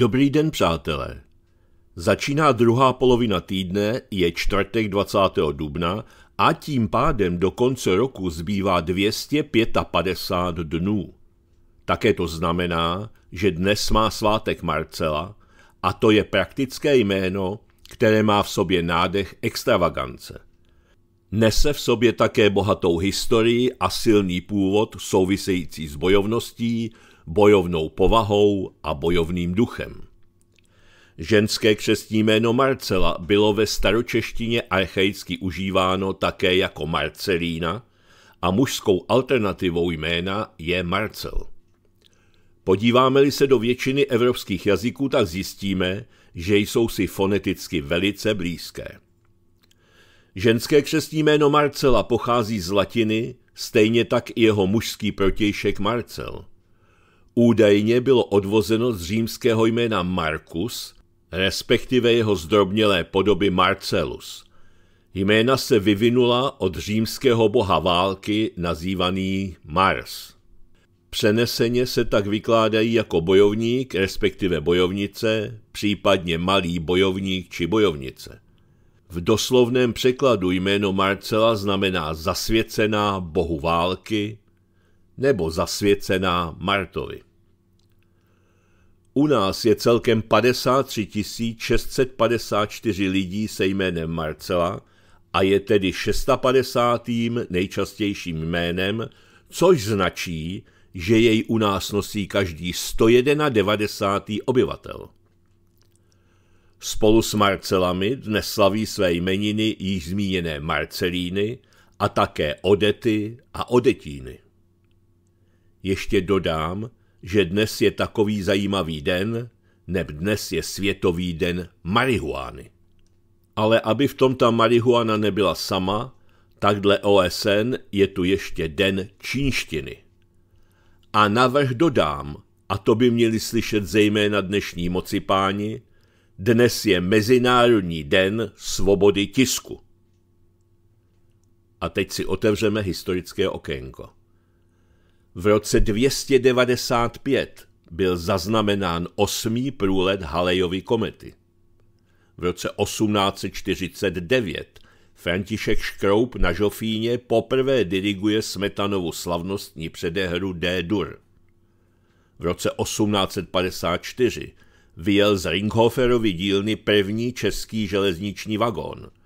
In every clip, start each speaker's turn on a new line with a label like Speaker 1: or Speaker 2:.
Speaker 1: Dobrý den, přátelé. Začíná druhá polovina týdne, je čtvrtek 20. dubna a tím pádem do konce roku zbývá 255 dnů. Také to znamená, že dnes má svátek Marcela a to je praktické jméno, které má v sobě nádech extravagance. Nese v sobě také bohatou historii a silný původ související s bojovností, bojovnou povahou a bojovným duchem. Ženské křestní jméno Marcela bylo ve staročeštině archaicky užíváno také jako Marcelína a mužskou alternativou jména je Marcel. Podíváme-li se do většiny evropských jazyků, tak zjistíme, že jsou si foneticky velice blízké. Ženské křestní jméno Marcela pochází z latiny, stejně tak i jeho mužský protějšek Marcel údajně bylo odvozeno z římského jména Marcus, respektive jeho zdrobnělé podoby Marcellus. Jména se vyvinula od římského boha války nazývaný Mars. Přeneseně se tak vykládají jako bojovník, respektive bojovnice, případně malý bojovník či bojovnice. V doslovném překladu jméno Marcela znamená zasvěcená bohu války, nebo zasvěcená Martovi. U nás je celkem 53 654 lidí se jménem Marcela a je tedy 650. nejčastějším jménem, což značí, že jej u nás nosí každý 191. obyvatel. Spolu s Marcelami dnes slaví své jmeniny již zmíněné Marcelíny a také Odety a Odetíny. Ještě dodám, že dnes je takový zajímavý den, neb dnes je světový den marihuány. Ale aby v tom ta marihuana nebyla sama, tak dle OSN je tu ještě den čínštiny. A navrh dodám, a to by měli slyšet zejména dnešní moci páni, dnes je Mezinárodní den svobody tisku. A teď si otevřeme historické okénko. V roce 295 byl zaznamenán osmý průlet Halejovy komety. V roce 1849 František Škroup na Žofíně poprvé diriguje Smetanovu slavnostní předehru D-dur. V roce 1854 vyjel z Ringhoferovy dílny první český železniční vagón –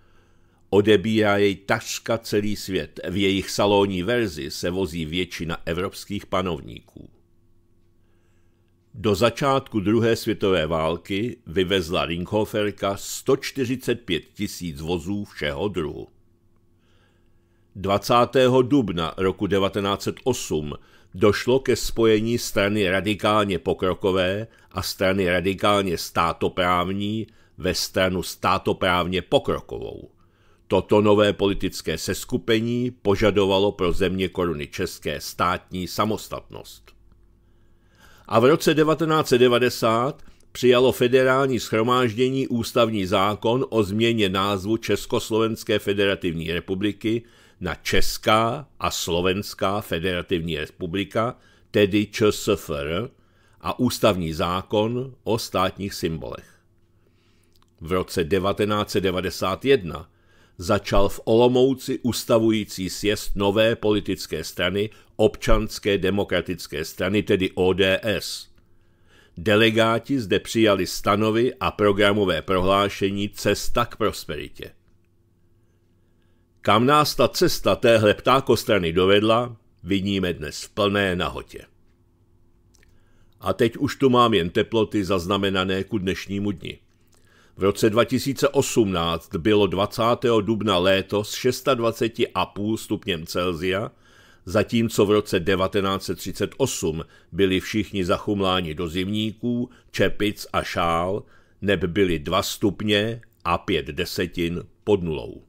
Speaker 1: Odebírá jej taška celý svět, v jejich salonní verzi se vozí většina evropských panovníků. Do začátku druhé světové války vyvezla Ringhoferka 145 tisíc vozů všeho druhu. 20. dubna roku 1908 došlo ke spojení strany radikálně pokrokové a strany radikálně státoprávní ve stranu státoprávně pokrokovou. Toto nové politické seskupení požadovalo pro země koruny české státní samostatnost. A v roce 1990 přijalo federální schromáždění ústavní zákon o změně názvu Československé federativní republiky na Česká a Slovenská federativní republika, tedy ČSFR, a ústavní zákon o státních symbolech. V roce 1991 začal v Olomouci ustavující sjezd nové politické strany občanské demokratické strany, tedy ODS. Delegáti zde přijali stanovy a programové prohlášení Cesta k prosperitě. Kam nás ta cesta téhle ptákostrany dovedla, vidíme dnes v plné nahotě. A teď už tu mám jen teploty zaznamenané ku dnešnímu dni. V roce 2018 bylo 20. dubna léto s 26,5 stupněm Celzia, zatímco v roce 1938 byli všichni zachumláni do zimníků, čepic a šál, neb byly 2 stupně a 5 desetin pod nulou.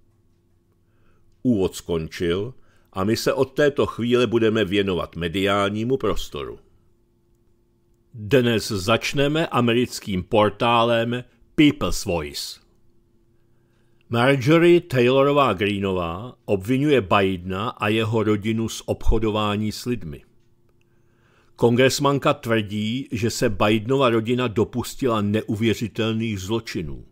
Speaker 1: Úvod skončil a my se od této chvíle budeme věnovat mediálnímu prostoru. Dnes začneme americkým portálem People's Voice. Marjorie Taylorová Greenová obvinuje Bidena a jeho rodinu z obchodování s lidmi. Kongresmanka tvrdí, že se Bidenova rodina dopustila neuvěřitelných zločinů.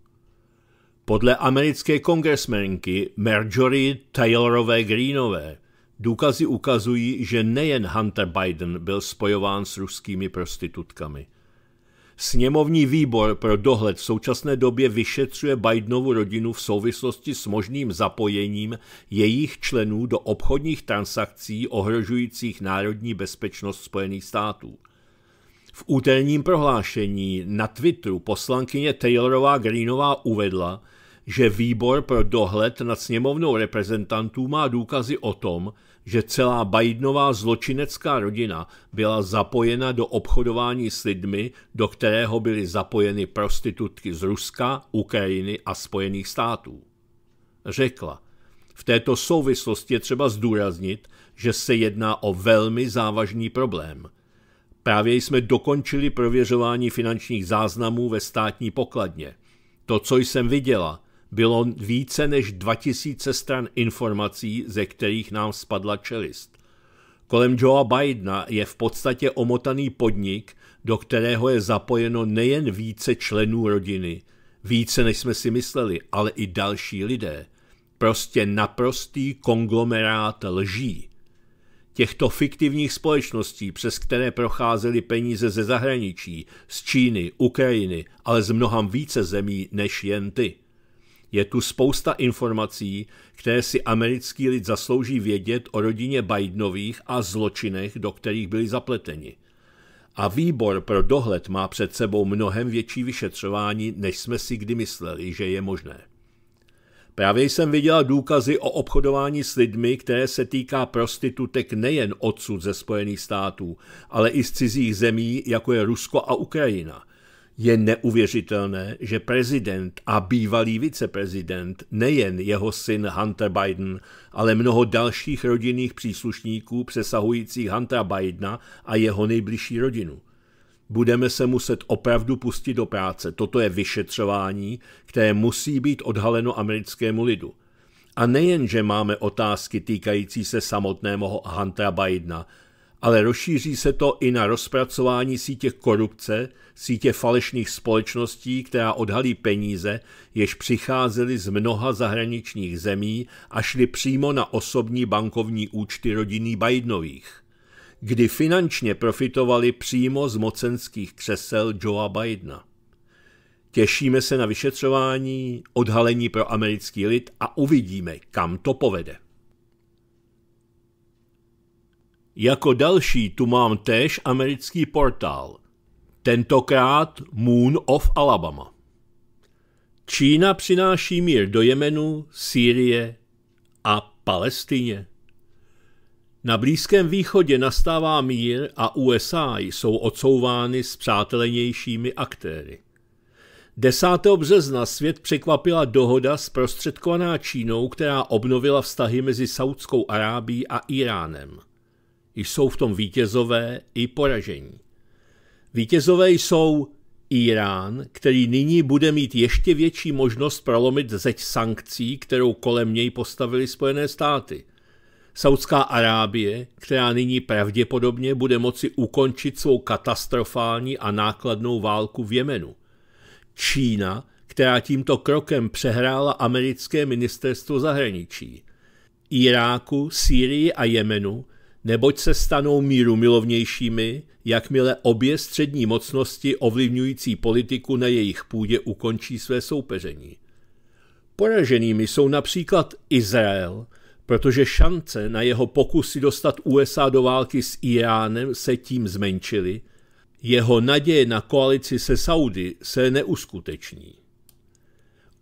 Speaker 1: Podle americké kongresmenky Marjorie Taylorové Greenové důkazy ukazují, že nejen Hunter Biden byl spojován s ruskými prostitutkami, Sněmovní výbor pro dohled v současné době vyšetřuje Bidenovu rodinu v souvislosti s možným zapojením jejich členů do obchodních transakcí ohrožujících národní bezpečnost Spojených států. V úterním prohlášení na Twitteru poslankyně Taylorová Greenová uvedla, že výbor pro dohled nad sněmovnou reprezentantů má důkazy o tom, že celá Bidenová zločinecká rodina byla zapojena do obchodování s lidmi, do kterého byly zapojeny prostitutky z Ruska, Ukrajiny a Spojených států. Řekla, v této souvislosti je třeba zdůraznit, že se jedná o velmi závažný problém. Právě jsme dokončili prověřování finančních záznamů ve státní pokladně. To, co jsem viděla, bylo více než 2000 stran informací, ze kterých nám spadla čelist. Kolem Joea Bidena je v podstatě omotaný podnik, do kterého je zapojeno nejen více členů rodiny, více než jsme si mysleli, ale i další lidé. Prostě naprostý konglomerát lží. Těchto fiktivních společností, přes které procházely peníze ze zahraničí, z Číny, Ukrajiny, ale z mnohem více zemí než jen ty. Je tu spousta informací, které si americký lid zaslouží vědět o rodině Bidenových a zločinech, do kterých byli zapleteni. A výbor pro dohled má před sebou mnohem větší vyšetřování, než jsme si kdy mysleli, že je možné. Právě jsem viděla důkazy o obchodování s lidmi, které se týká prostitutek nejen odsud ze Spojených států, ale i z cizích zemí, jako je Rusko a Ukrajina – je neuvěřitelné, že prezident a bývalý viceprezident, nejen jeho syn Hunter Biden, ale mnoho dalších rodinných příslušníků přesahujících Huntera Bidena a jeho nejbližší rodinu. Budeme se muset opravdu pustit do práce. Toto je vyšetřování, které musí být odhaleno americkému lidu. A nejen, že máme otázky týkající se samotného Huntera Bidena, ale rozšíří se to i na rozpracování sítě korupce, sítě falešných společností, která odhalí peníze, jež přicházely z mnoha zahraničních zemí a šly přímo na osobní bankovní účty rodiny Bidenových, kdy finančně profitovali přímo z mocenských křesel Joea Bidena. Těšíme se na vyšetřování, odhalení pro americký lid a uvidíme, kam to povede. Jako další tu mám též americký portál, tentokrát Moon of Alabama. Čína přináší mír do Jemenu, Sýrie a Palestině. Na Blízkém východě nastává mír a USA jsou odsouvány s přátelenějšími aktéry. 10. března svět překvapila dohoda zprostředkovaná Čínou, která obnovila vztahy mezi Saudskou Arábí a Iránem jsou v tom vítězové i poražení. Vítězové jsou Irán, který nyní bude mít ještě větší možnost prolomit zeď sankcí, kterou kolem něj postavili Spojené státy. Saudská Arábie, která nyní pravděpodobně bude moci ukončit svou katastrofální a nákladnou válku v Jemenu. Čína, která tímto krokem přehrála americké ministerstvo zahraničí. Iráku, Sýrii a Jemenu neboť se stanou míru milovnějšími, jakmile obě střední mocnosti ovlivňující politiku na jejich půdě ukončí své soupeření. Poraženými jsou například Izrael, protože šance na jeho pokusy dostat USA do války s Iránem se tím zmenšily, jeho naděje na koalici se Saudy se neuskuteční.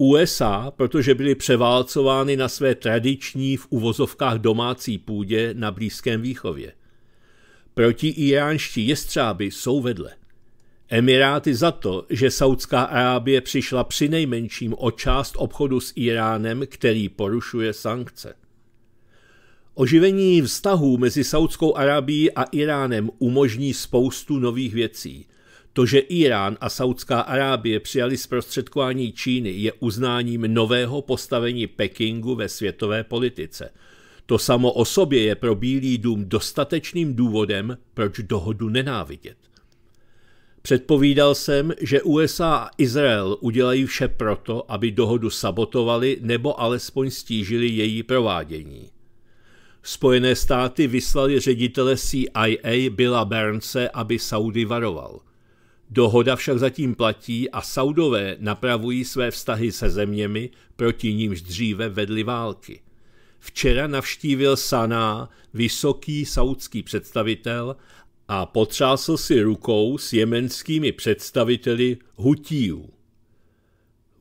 Speaker 1: USA, protože byly převálcovány na své tradiční v uvozovkách domácí půdě na Blízkém výchově. Proti iránští jestřáby jsou vedle. Emiráty za to, že Saudská Arábie přišla nejmenším o část obchodu s Iránem, který porušuje sankce. Oživení vztahů mezi Saudskou Arábií a Iránem umožní spoustu nových věcí, to, že Irán a Saudská Arábie přijali zprostředkování Číny, je uznáním nového postavení Pekingu ve světové politice. To samo o sobě je pro Bílý dům dostatečným důvodem, proč dohodu nenávidět. Předpovídal jsem, že USA a Izrael udělají vše proto, aby dohodu sabotovali nebo alespoň stížili její provádění. Spojené státy vyslali ředitele CIA Billa Bernse, aby Saudy varoval – Dohoda však zatím platí a Saudové napravují své vztahy se zeměmi, proti nímž dříve vedly války. Včera navštívil Saná vysoký saudský představitel a potřásl si rukou s jemenskými představiteli Hutíů.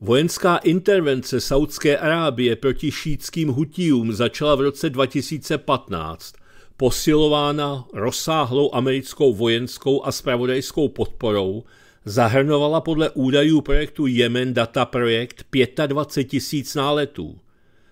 Speaker 1: Vojenská intervence Saudské Arábie proti šítským Hutíům začala v roce 2015 posilována rozsáhlou americkou vojenskou a spravodajskou podporou, zahrnovala podle údajů projektu Yemen Data Projekt 25 tisíc náletů.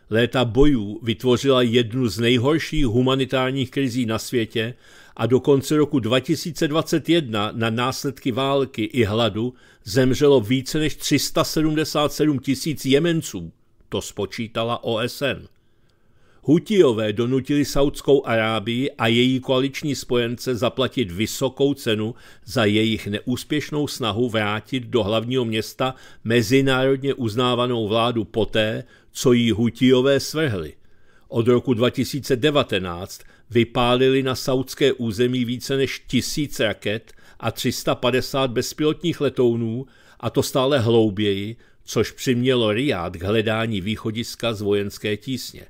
Speaker 1: Léta bojů vytvořila jednu z nejhorších humanitárních krizí na světě a do konce roku 2021 na následky války i hladu zemřelo více než 377 tisíc Jemenců. To spočítala OSN. Hutijové donutili Saudskou Arábii a její koaliční spojence zaplatit vysokou cenu za jejich neúspěšnou snahu vrátit do hlavního města mezinárodně uznávanou vládu poté, co ji Hutijové svrhli. Od roku 2019 vypálili na saudské území více než tisíc raket a 350 bezpilotních letounů, a to stále hlouběji, což přimělo Riad k hledání východiska z vojenské tísně.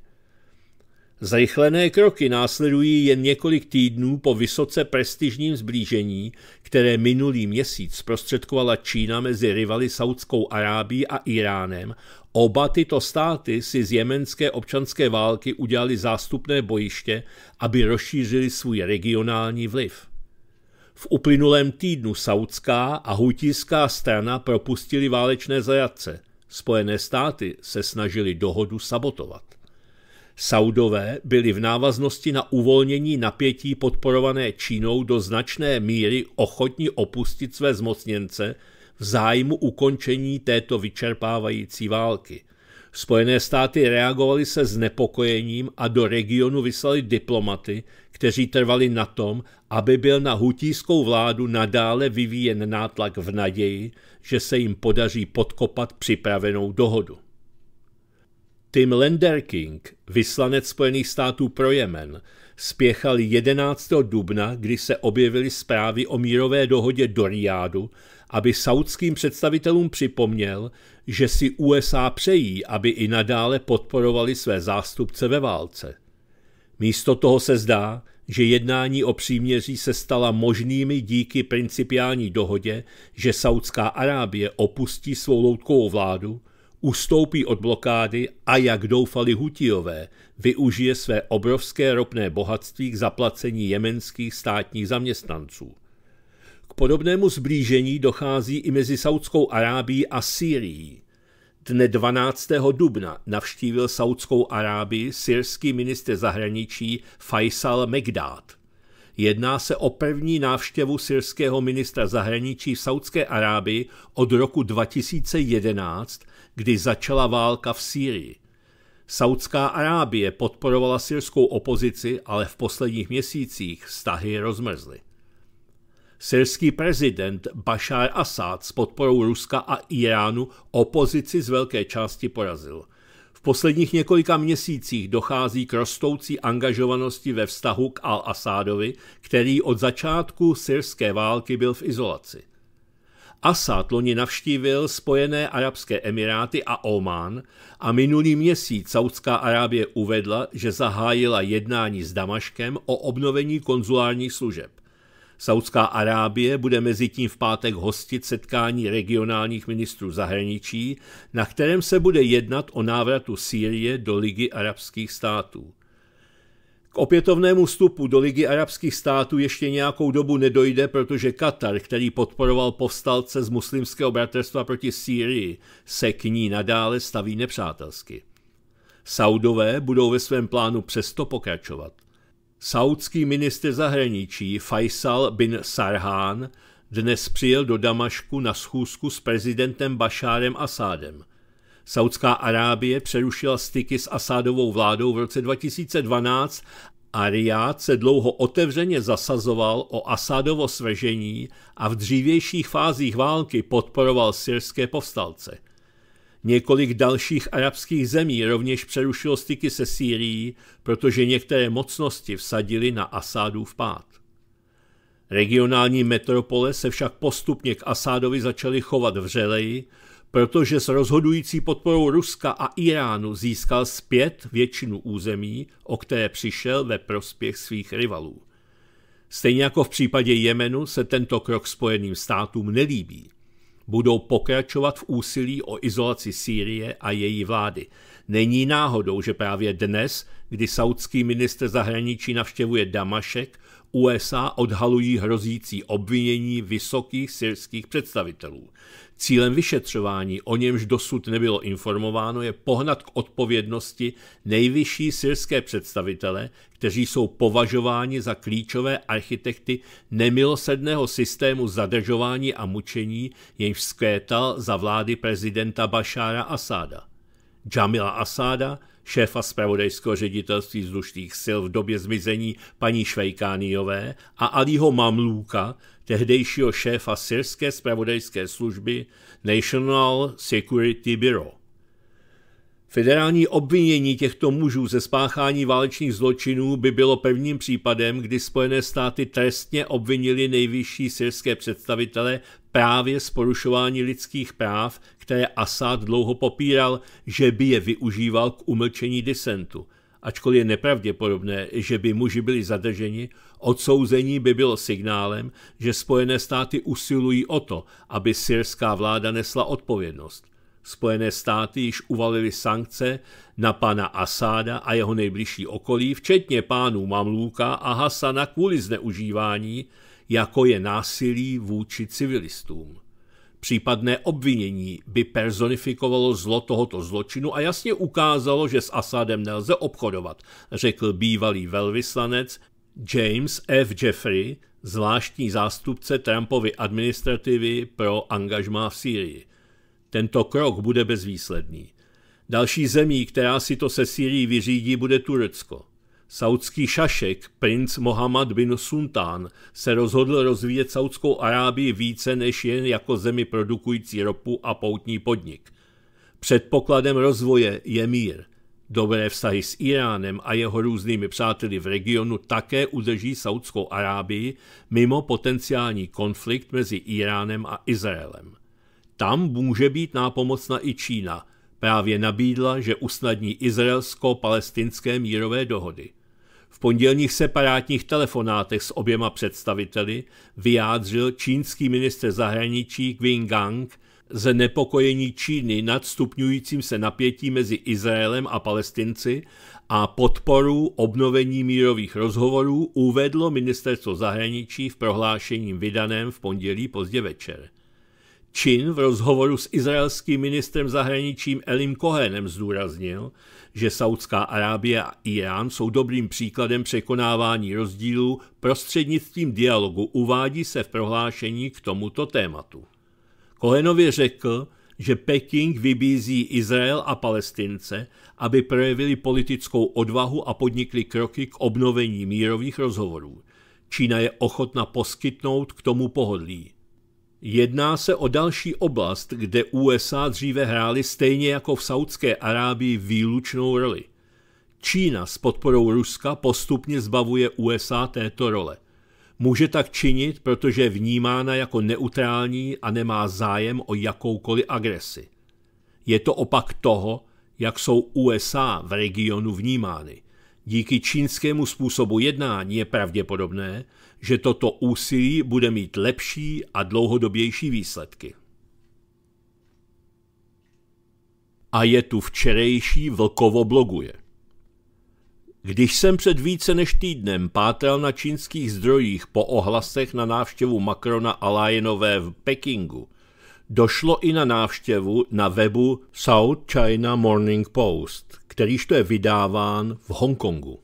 Speaker 1: Zrychlené kroky následují jen několik týdnů po vysoce prestižním zblížení, které minulý měsíc zprostředkovala Čína mezi rivaly Saudskou Arábií a Iránem. Oba tyto státy si z jemenské občanské války udělali zástupné bojiště, aby rozšířili svůj regionální vliv. V uplynulém týdnu saudská a hutíská strana propustili válečné zajatce. Spojené státy se snažili dohodu sabotovat. Saudové byli v návaznosti na uvolnění napětí podporované Čínou do značné míry ochotni opustit své zmocněnce v zájmu ukončení této vyčerpávající války. Spojené státy reagovaly se znepokojením a do regionu vyslali diplomaty, kteří trvali na tom, aby byl na hutískou vládu nadále vyvíjen nátlak v naději, že se jim podaří podkopat připravenou dohodu. Tim Lenderking, vyslanec Spojených států pro Jemen, spěchal 11. dubna, kdy se objevily zprávy o mírové dohodě do Riádu, aby saudským představitelům připomněl, že si USA přejí, aby i nadále podporovali své zástupce ve válce. Místo toho se zdá, že jednání o příměří se stala možnými díky principiální dohodě, že Saudská Arábie opustí svou loutkovou vládu ustoupí od blokády a jak doufali Hutijové, využije své obrovské ropné bohatství k zaplacení jemenských státních zaměstnanců. K podobnému zblížení dochází i mezi Saudskou Arábií a Sýrií. Dne 12. dubna navštívil Saudskou Arábii syrský minister zahraničí Faisal Megdad. Jedná se o první návštěvu syrského ministra zahraničí v Saudské Arábii od roku 2011, kdy začala válka v Sýrii. Saudská Arábie podporovala syrskou opozici, ale v posledních měsících vztahy rozmrzly. Syrský prezident Bashar Assad s podporou Ruska a Iránu opozici z velké části porazil. V posledních několika měsících dochází k rostoucí angažovanosti ve vztahu k al-Asádovi, který od začátku syrské války byl v izolaci. Asad loni navštívil Spojené arabské emiráty a Oman a minulý měsíc Saudská Arábie uvedla, že zahájila jednání s Damaškem o obnovení konzulárních služeb. Saudská Arábie bude mezi tím v pátek hostit setkání regionálních ministrů zahraničí, na kterém se bude jednat o návratu Sýrie do Ligy arabských států. K opětovnému vstupu do Ligy arabských států ještě nějakou dobu nedojde, protože Katar, který podporoval povstalce z muslimského bratrstva proti Sýrii, se k ní nadále staví nepřátelsky. Saudové budou ve svém plánu přesto pokračovat. Saudský minister zahraničí Faisal bin Sarhan dnes přijel do Damašku na schůzku s prezidentem Bašárem Asádem – Saudská Arábie přerušila styky s Asádovou vládou v roce 2012 a Riad se dlouho otevřeně zasazoval o Asádovo svržení a v dřívějších fázích války podporoval syrské povstalce. Několik dalších arabských zemí rovněž přerušilo styky se Sýrií, protože některé mocnosti vsadily na Asádův pád. Regionální metropole se však postupně k Asádovi začaly chovat vřeleji, protože s rozhodující podporou Ruska a Iránu získal zpět většinu území, o které přišel ve prospěch svých rivalů. Stejně jako v případě Jemenu se tento krok Spojeným státům nelíbí. Budou pokračovat v úsilí o izolaci Sýrie a její vlády. Není náhodou, že právě dnes, kdy saudský ministr zahraničí navštěvuje Damašek, USA odhalují hrozící obvinění vysokých syrských představitelů. Cílem vyšetřování, o němž dosud nebylo informováno, je pohnat k odpovědnosti nejvyšší syrské představitele, kteří jsou považováni za klíčové architekty nemilosedného systému zadržování a mučení, jenž vzkvétal za vlády prezidenta Bašára Asáda. Jamila Asáda, šéfa zpravodajského ředitelství vzdušných sil v době zmizení paní Švejkániové a Alího Mamlůka, tehdejšího šéfa syrské zpravodajské služby National Security Bureau. Federální obvinění těchto mužů ze spáchání válečných zločinů by bylo prvním případem, kdy Spojené státy trestně obvinili nejvyšší syrské představitele právě z porušování lidských práv, které Assad dlouho popíral, že by je využíval k umlčení disentu. Ačkoliv je nepravděpodobné, že by muži byli zadrženi, odsouzení by bylo signálem, že Spojené státy usilují o to, aby syrská vláda nesla odpovědnost. Spojené státy již uvalily sankce na pana Asáda a jeho nejbližší okolí, včetně pánů Mamlúka a Hasana kvůli zneužívání, jako je násilí vůči civilistům. Případné obvinění by personifikovalo zlo tohoto zločinu a jasně ukázalo, že s Asadem nelze obchodovat, řekl bývalý velvyslanec James F. Jeffrey, zvláštní zástupce Trumpovy administrativy pro angažmá v Sýrii. Tento krok bude bezvýsledný. Další zemí, která si to se Syrií vyřídí, bude Turecko. Saudský šašek, princ Mohammad bin Suntán, se rozhodl rozvíjet Saudskou Arábii více než jen jako zemi produkující ropu a poutní podnik. Předpokladem rozvoje je mír. Dobré vztahy s Iránem a jeho různými přáteli v regionu také udrží Saudskou Arábii mimo potenciální konflikt mezi Iránem a Izraelem. Tam může být nápomocna i Čína. Právě nabídla, že usnadní izraelsko-palestinské mírové dohody. V pondělních separátních telefonátech s oběma představiteli vyjádřil čínský minister zahraničí Qin Gang ze nepokojení Číny nad stupňujícím se napětí mezi Izraelem a Palestinci a podporu obnovení mírových rozhovorů uvedlo ministerstvo zahraničí v prohlášení vydaném v pondělí pozdě večer. Čin v rozhovoru s izraelským ministrem zahraničím Elim Kohenem zdůraznil, že Saudská Arábie a Irán jsou dobrým příkladem překonávání rozdílů prostřednictvím dialogu, uvádí se v prohlášení k tomuto tématu. Kohenově řekl, že Peking vybízí Izrael a Palestince, aby projevili politickou odvahu a podnikli kroky k obnovení mírových rozhovorů. Čína je ochotna poskytnout k tomu pohodlí. Jedná se o další oblast, kde USA dříve hrály stejně jako v Saudské Arábii výlučnou roli. Čína s podporou Ruska postupně zbavuje USA této role. Může tak činit, protože je vnímána jako neutrální a nemá zájem o jakoukoliv agresi. Je to opak toho, jak jsou USA v regionu vnímány. Díky čínskému způsobu jednání je pravděpodobné, že toto úsilí bude mít lepší a dlouhodobější výsledky. A je tu včerejší Vlkovo bloguje. Když jsem před více než týdnem pátral na čínských zdrojích po ohlasech na návštěvu Macrona a Lajenové v Pekingu, došlo i na návštěvu na webu South China Morning Post, kterýž to je vydáván v Hongkongu.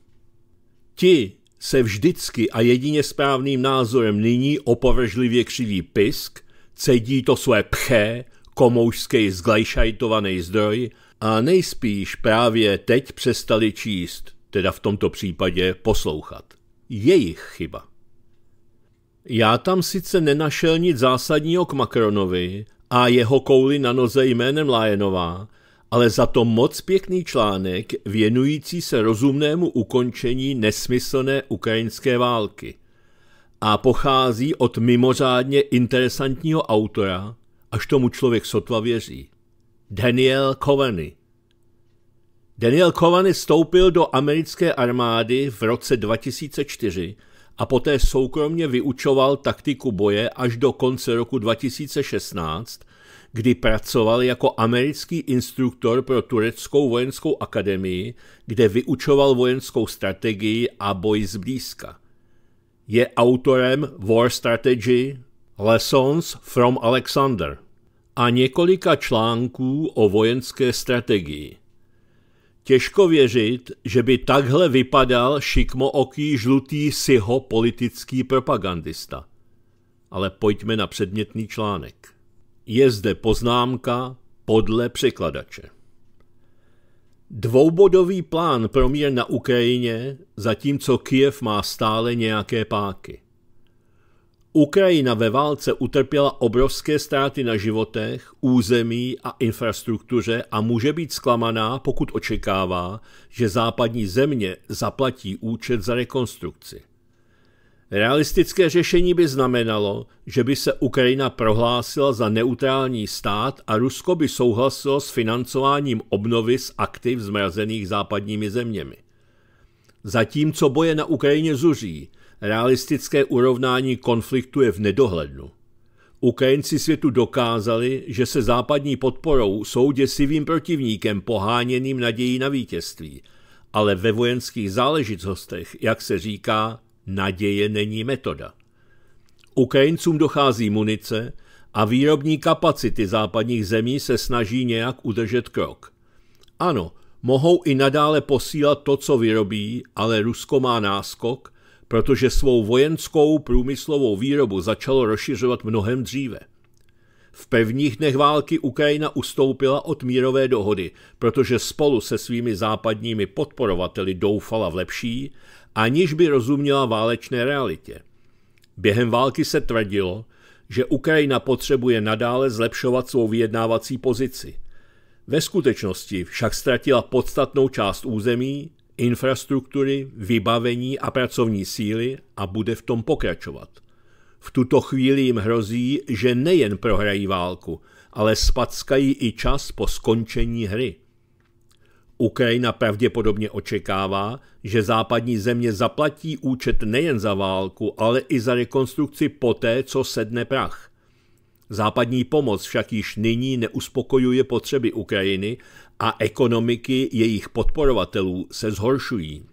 Speaker 1: Ti, se vždycky a jedině správným názorem nyní opovržlivě křiví pisk, cedí to své pché, komoušský zglejšajtovaný zdroj a nejspíš právě teď přestali číst, teda v tomto případě poslouchat. Jejich chyba. Já tam sice nenašel nic zásadního k Macronovi a jeho kouli na noze jménem Lajenová, ale za to moc pěkný článek věnující se rozumnému ukončení nesmyslné ukrajinské války a pochází od mimořádně interesantního autora, až tomu člověk sotva věří. Daniel Kovany. Daniel Kovany stoupil do americké armády v roce 2004 a poté soukromně vyučoval taktiku boje až do konce roku 2016, kdy pracoval jako americký instruktor pro tureckou vojenskou akademii, kde vyučoval vojenskou strategii a boj zblízka. Je autorem War Strategy Lessons from Alexander a několika článků o vojenské strategii. Těžko věřit, že by takhle vypadal šikmooký žlutý siho politický propagandista. Ale pojďme na předmětný článek. Je zde poznámka podle překladače. Dvoubodový plán pro mír na Ukrajině, zatímco Kiev má stále nějaké páky. Ukrajina ve válce utrpěla obrovské ztráty na životech, území a infrastruktuře a může být zklamaná, pokud očekává, že západní země zaplatí účet za rekonstrukci. Realistické řešení by znamenalo, že by se Ukrajina prohlásila za neutrální stát a Rusko by souhlasilo s financováním obnovy z aktiv zmrazených západními zeměmi. Zatímco boje na Ukrajině zuří, realistické urovnání konfliktu je v nedohlednu. Ukrajinci světu dokázali, že se západní podporou jsou děsivým protivníkem poháněným nadějí na vítězství, ale ve vojenských záležitostech, jak se říká, Naděje není metoda. Ukrajincům dochází munice a výrobní kapacity západních zemí se snaží nějak udržet krok. Ano, mohou i nadále posílat to, co vyrobí, ale Rusko má náskok, protože svou vojenskou průmyslovou výrobu začalo rozšiřovat mnohem dříve. V pevních dnech války Ukrajina ustoupila od mírové dohody, protože spolu se svými západními podporovateli doufala v lepší aniž by rozuměla válečné realitě. Během války se tvrdilo, že Ukrajina potřebuje nadále zlepšovat svou vyjednávací pozici. Ve skutečnosti však ztratila podstatnou část území, infrastruktury, vybavení a pracovní síly a bude v tom pokračovat. V tuto chvíli jim hrozí, že nejen prohrají válku, ale spackají i čas po skončení hry. Ukrajina pravděpodobně očekává, že západní země zaplatí účet nejen za válku, ale i za rekonstrukci poté, co sedne prach. Západní pomoc však již nyní neuspokojuje potřeby Ukrajiny a ekonomiky jejich podporovatelů se zhoršují.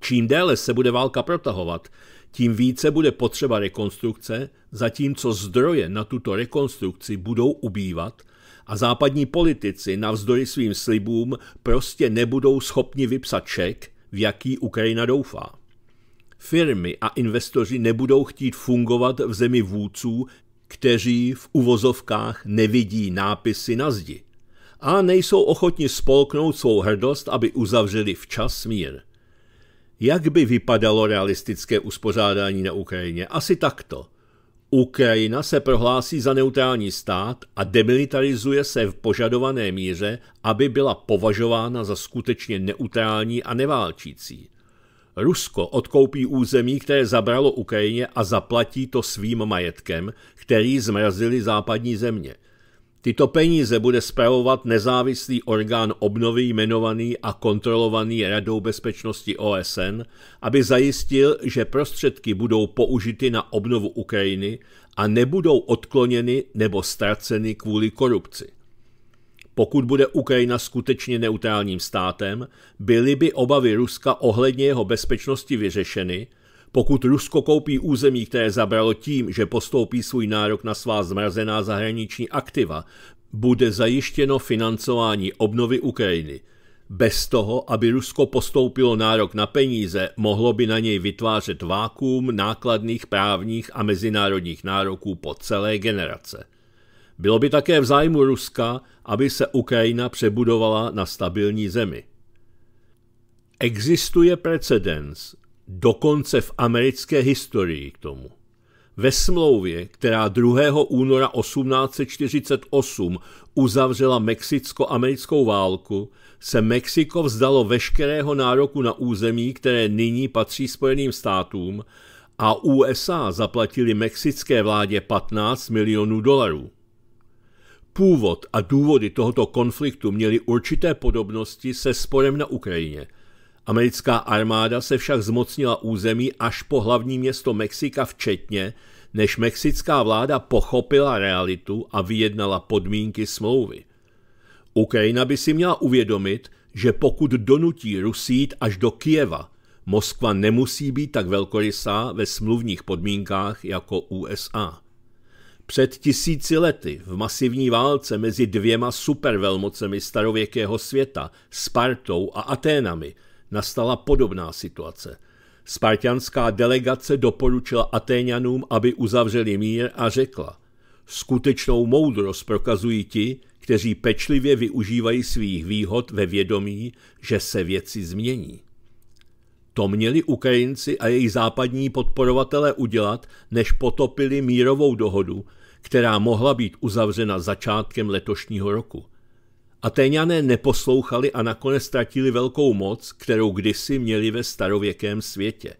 Speaker 1: Čím déle se bude válka protahovat, tím více bude potřeba rekonstrukce, zatímco zdroje na tuto rekonstrukci budou ubývat a západní politici navzdory svým slibům prostě nebudou schopni vypsat ček, v jaký Ukrajina doufá. Firmy a investoři nebudou chtít fungovat v zemi vůdců, kteří v uvozovkách nevidí nápisy na zdi a nejsou ochotni spolknout svou hrdost, aby uzavřeli včas mír. Jak by vypadalo realistické uspořádání na Ukrajině? Asi takto – Ukrajina se prohlásí za neutrální stát a demilitarizuje se v požadované míře, aby byla považována za skutečně neutrální a neválčící. Rusko odkoupí území, které zabralo Ukrajině a zaplatí to svým majetkem, který zmrazili západní země – Tyto peníze bude spravovat nezávislý orgán obnovy jmenovaný a kontrolovaný Radou bezpečnosti OSN, aby zajistil, že prostředky budou použity na obnovu Ukrajiny a nebudou odkloněny nebo ztraceny kvůli korupci. Pokud bude Ukrajina skutečně neutrálním státem, byly by obavy Ruska ohledně jeho bezpečnosti vyřešeny pokud Rusko koupí území, které zabralo tím, že postoupí svůj nárok na svá zmrazená zahraniční aktiva, bude zajištěno financování obnovy Ukrajiny. Bez toho, aby Rusko postoupilo nárok na peníze, mohlo by na něj vytvářet vákuum nákladných právních a mezinárodních nároků po celé generace. Bylo by také v zájmu Ruska, aby se Ukrajina přebudovala na stabilní zemi. Existuje precedens, dokonce v americké historii k tomu. Ve smlouvě, která 2. února 1848 uzavřela Mexicko-americkou válku, se Mexiko vzdalo veškerého nároku na území, které nyní patří Spojeným státům, a USA zaplatili mexické vládě 15 milionů dolarů. Původ a důvody tohoto konfliktu měly určité podobnosti se sporem na Ukrajině – Americká armáda se však zmocnila území až po hlavní město Mexika včetně, než mexická vláda pochopila realitu a vyjednala podmínky smlouvy. Ukrajina by si měla uvědomit, že pokud donutí Rusít až do Kijeva, Moskva nemusí být tak velkorysá ve smluvních podmínkách jako USA. Před tisíci lety v masivní válce mezi dvěma supervelmocemi starověkého světa, Spartou a Aténami – nastala podobná situace. Spartianská delegace doporučila Atéňanům, aby uzavřeli mír a řekla Skutečnou moudrost prokazují ti, kteří pečlivě využívají svých výhod ve vědomí, že se věci změní. To měli Ukrajinci a její západní podporovatelé udělat, než potopili mírovou dohodu, která mohla být uzavřena začátkem letošního roku – Atéňané neposlouchali a nakonec ztratili velkou moc, kterou kdysi měli ve starověkém světě.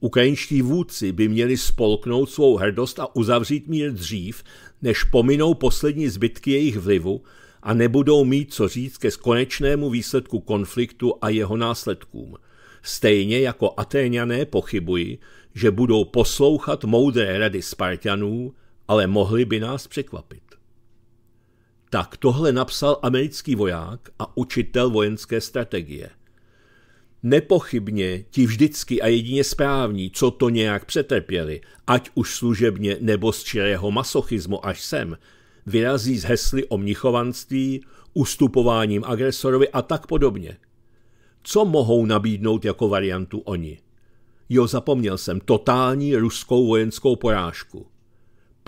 Speaker 1: Ukrajinští vůdci by měli spolknout svou hrdost a uzavřít mír dřív, než pominou poslední zbytky jejich vlivu a nebudou mít co říct ke konečnému výsledku konfliktu a jeho následkům. Stejně jako Atéňané pochybuji, že budou poslouchat moudré rady Spartanů, ale mohli by nás překvapit. Tak tohle napsal americký voják a učitel vojenské strategie. Nepochybně ti vždycky a jedině správní, co to nějak přetrpěli, ať už služebně nebo z čirého masochismu až sem, vyrazí z hesly o mnichovanství, ustupováním agresorovi a tak podobně. Co mohou nabídnout jako variantu oni? Jo, zapomněl jsem, totální ruskou vojenskou porážku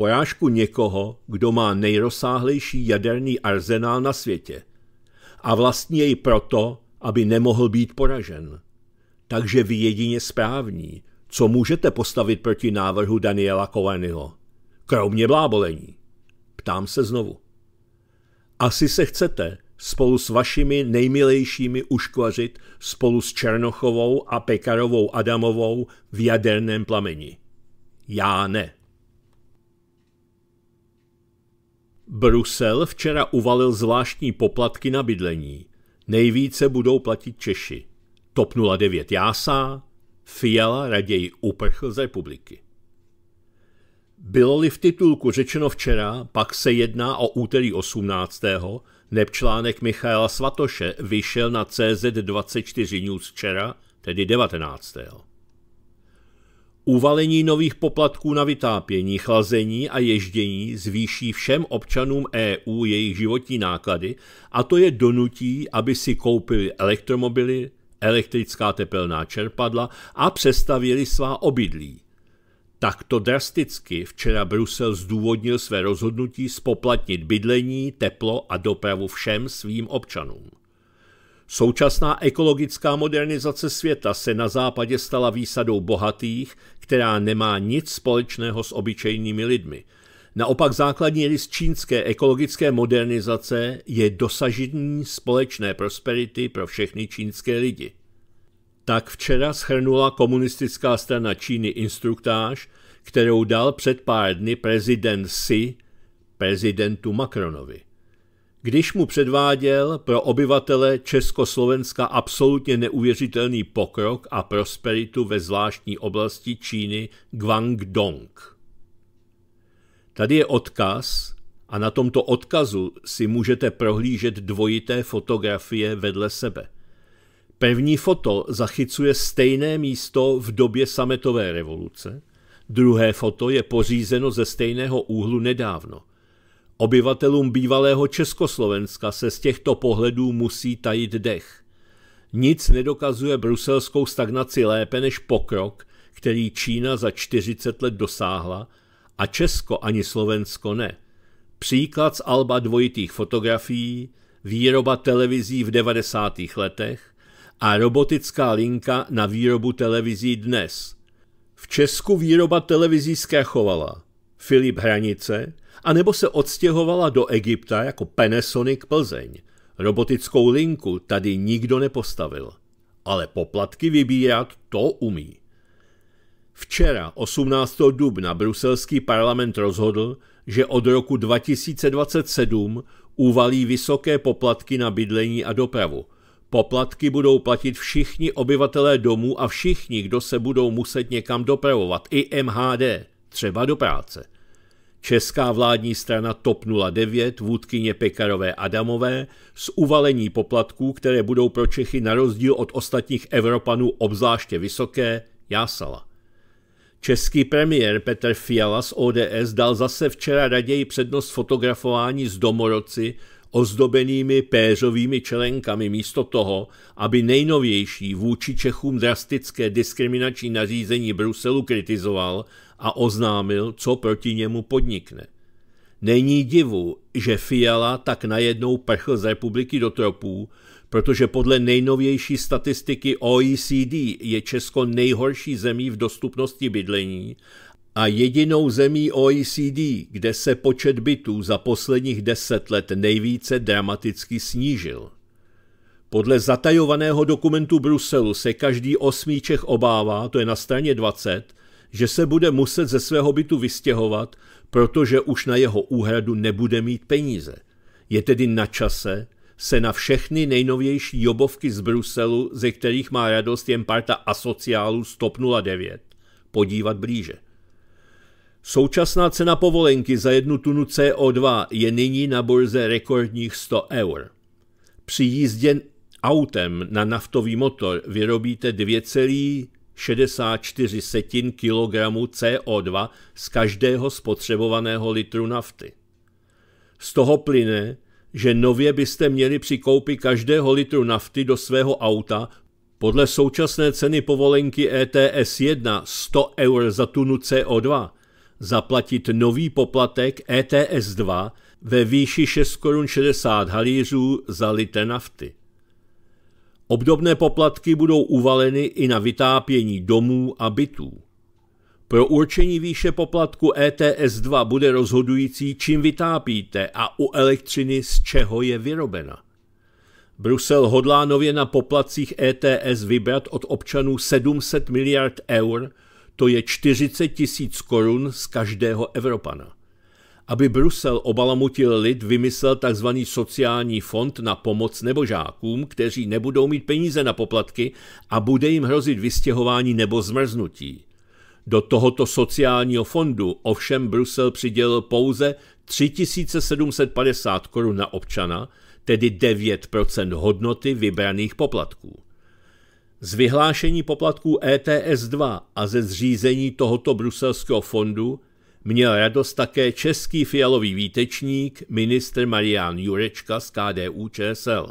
Speaker 1: porážku někoho, kdo má nejrozsáhlejší jaderný arzenál na světě a vlastně jej proto, aby nemohl být poražen. Takže vy jedině správní, co můžete postavit proti návrhu Daniela Kovanyho. Kromě blábolení. Ptám se znovu. Asi se chcete spolu s vašimi nejmilejšími uškvařit spolu s Černochovou a Pekarovou Adamovou v jaderném plameni. Já ne. Brusel včera uvalil zvláštní poplatky na bydlení. Nejvíce budou platit Češi. TOP 09 jásá, Fiala raději uprchl z republiky. Bylo-li v titulku řečeno včera, pak se jedná o úterý 18. Nepčlánek Michaela Svatoše vyšel na CZ24 News včera, tedy 19. Uvalení nových poplatků na vytápění, chlazení a ježdění zvýší všem občanům EU jejich životní náklady a to je donutí, aby si koupili elektromobily, elektrická tepelná čerpadla a přestavili svá obydlí. Takto drasticky včera Brusel zdůvodnil své rozhodnutí spoplatnit bydlení, teplo a dopravu všem svým občanům. Současná ekologická modernizace světa se na západě stala výsadou bohatých, která nemá nic společného s obyčejnými lidmi. Naopak základní rys čínské ekologické modernizace je dosažení společné prosperity pro všechny čínské lidi. Tak včera schrnula komunistická strana Číny instruktáž, kterou dal před pár dny prezident Xi prezidentu Macronovi když mu předváděl pro obyvatele Československa absolutně neuvěřitelný pokrok a prosperitu ve zvláštní oblasti Číny Guangdong. Tady je odkaz a na tomto odkazu si můžete prohlížet dvojité fotografie vedle sebe. První foto zachycuje stejné místo v době sametové revoluce, druhé foto je pořízeno ze stejného úhlu nedávno – Obyvatelům bývalého Československa se z těchto pohledů musí tajit dech. Nic nedokazuje bruselskou stagnaci lépe než pokrok, který Čína za 40 let dosáhla a Česko ani Slovensko ne. Příklad z alba dvojitých fotografií, výroba televizí v 90. letech a robotická linka na výrobu televizí dnes. V Česku výroba televizí zkrachovala – Filip Hranice, anebo se odstěhovala do Egypta jako Panasonic Plzeň. Robotickou linku tady nikdo nepostavil. Ale poplatky vybírat to umí. Včera 18. dubna bruselský parlament rozhodl, že od roku 2027 uvalí vysoké poplatky na bydlení a dopravu. Poplatky budou platit všichni obyvatelé domů a všichni, kdo se budou muset někam dopravovat, i MHD třeba do práce. Česká vládní strana TOP 09, vůdkyně Pekarové Adamové, z uvalení poplatků, které budou pro Čechy na rozdíl od ostatních Evropanů obzvláště vysoké, jásala. Český premiér Petr Fiala z ODS dal zase včera raději přednost fotografování s domorodci ozdobenými péřovými čelenkami místo toho, aby nejnovější vůči Čechům drastické diskriminační nařízení Bruselu kritizoval a oznámil, co proti němu podnikne. Není divu, že Fiala tak najednou prchl z republiky do tropů, protože podle nejnovější statistiky OECD je Česko nejhorší zemí v dostupnosti bydlení a jedinou zemí OECD, kde se počet bytů za posledních deset let nejvíce dramaticky snížil. Podle zatajovaného dokumentu Bruselu se každý osmý Čech obává, to je na straně 20, že se bude muset ze svého bytu vystěhovat, protože už na jeho úhradu nebude mít peníze. Je tedy na čase se na všechny nejnovější jobovky z Bruselu, ze kterých má radost jen parta asociálů z 09, podívat blíže. Současná cena povolenky za jednu tunu CO2 je nyní na burze rekordních 100 eur. Při jízdě autem na naftový motor vyrobíte 2,64 kg CO2 z každého spotřebovaného litru nafty. Z toho plyne, že nově byste měli při koupi každého litru nafty do svého auta podle současné ceny povolenky ETS 1 100 eur za tunu CO2 zaplatit nový poplatek ETS 2 ve výši 6,60 Kč halířů za litr nafty. Obdobné poplatky budou uvaleny i na vytápění domů a bytů. Pro určení výše poplatku ETS 2 bude rozhodující, čím vytápíte a u elektřiny z čeho je vyrobena. Brusel hodlá nově na poplatcích ETS vybrat od občanů 700 miliard eur – to je 40 tisíc korun z každého Evropana. Aby Brusel obalamutil lid, vymyslel tzv. sociální fond na pomoc nebo žákům, kteří nebudou mít peníze na poplatky a bude jim hrozit vystěhování nebo zmrznutí. Do tohoto sociálního fondu ovšem Brusel přidělil pouze 3750 korun na občana, tedy 9 hodnoty vybraných poplatků. Z vyhlášení poplatků ETS 2 a ze zřízení tohoto bruselského fondu měl radost také český fialový výtečník, ministr Marian Jurečka z KDU ČSL.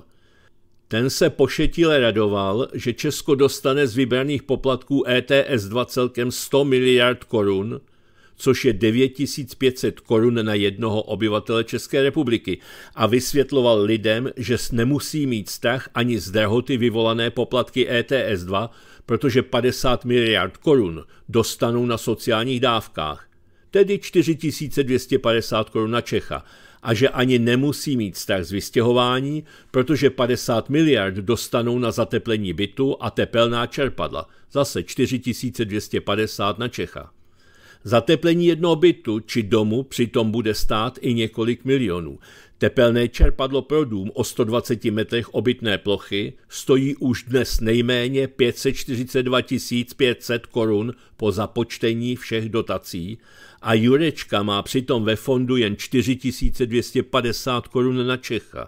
Speaker 1: Ten se pošetile radoval, že Česko dostane z vybraných poplatků ETS 2 celkem 100 miliard korun, což je 9500 korun na jednoho obyvatele České republiky a vysvětloval lidem, že nemusí mít strach ani z drahoty vyvolané poplatky ETS2, protože 50 miliard korun dostanou na sociálních dávkách, tedy 4250 korun na Čecha, a že ani nemusí mít strach z vystěhování, protože 50 miliard dostanou na zateplení bytu a tepelná čerpadla, zase 4250 na Čecha. Zateplení jednoho bytu či domu přitom bude stát i několik milionů. Tepelné čerpadlo pro dům o 120 metrech obytné plochy stojí už dnes nejméně 542 500 korun po započtení všech dotací a Jurečka má přitom ve fondu jen 4250 korun na Čecha.